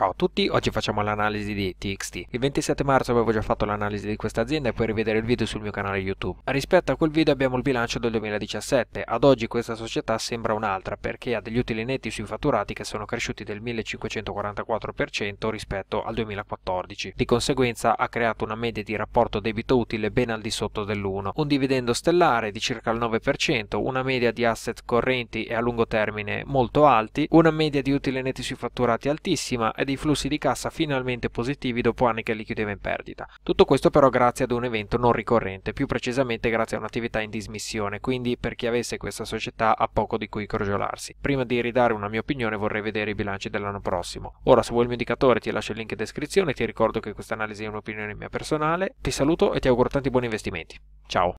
Ciao a tutti, oggi facciamo l'analisi di TXT. Il 27 marzo avevo già fatto l'analisi di questa azienda e puoi rivedere il video sul mio canale YouTube. Rispetto a quel video abbiamo il bilancio del 2017, ad oggi questa società sembra un'altra perché ha degli utili netti sui fatturati che sono cresciuti del 1544% rispetto al 2014. Di conseguenza ha creato una media di rapporto debito utile ben al di sotto dell'1, un dividendo stellare di circa il 9%, una media di asset correnti e a lungo termine molto alti, una media di utili netti sui fatturati altissima ed dei flussi di cassa finalmente positivi dopo anni che li chiudeva in perdita. Tutto questo però grazie ad un evento non ricorrente, più precisamente grazie a un'attività in dismissione, quindi per chi avesse questa società ha poco di cui crogiolarsi. Prima di ridare una mia opinione vorrei vedere i bilanci dell'anno prossimo. Ora se vuoi il mio indicatore ti lascio il link in descrizione, ti ricordo che questa analisi è un'opinione mia personale, ti saluto e ti auguro tanti buoni investimenti. Ciao!